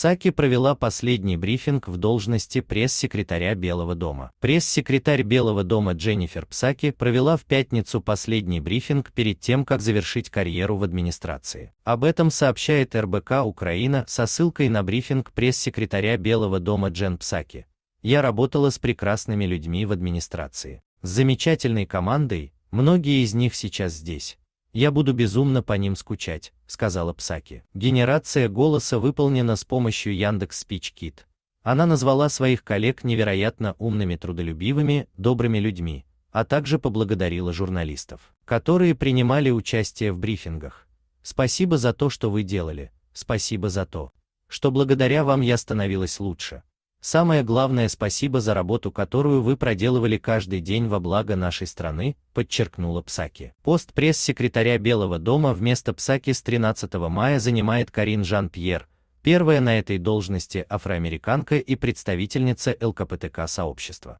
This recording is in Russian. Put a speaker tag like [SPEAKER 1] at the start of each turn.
[SPEAKER 1] Псаки провела последний брифинг в должности пресс-секретаря Белого дома. Пресс-секретарь Белого дома Дженнифер Псаки провела в пятницу последний брифинг перед тем, как завершить карьеру в администрации. Об этом сообщает РБК Украина со ссылкой на брифинг пресс-секретаря Белого дома Джен Псаки. «Я работала с прекрасными людьми в администрации. С замечательной командой, многие из них сейчас здесь. Я буду безумно по ним скучать, сказала Псаки. Генерация голоса выполнена с помощью Яндекс Speech Kit. Она назвала своих коллег невероятно умными, трудолюбивыми, добрыми людьми, а также поблагодарила журналистов, которые принимали участие в брифингах. Спасибо за то, что вы делали. Спасибо за то, что благодаря вам я становилась лучше. Самое главное спасибо за работу, которую вы проделывали каждый день во благо нашей страны, подчеркнула Псаки. Пост пресс-секретаря Белого дома вместо Псаки с 13 мая занимает Карин Жан-Пьер, первая на этой должности афроамериканка и представительница ЛКПТК сообщества.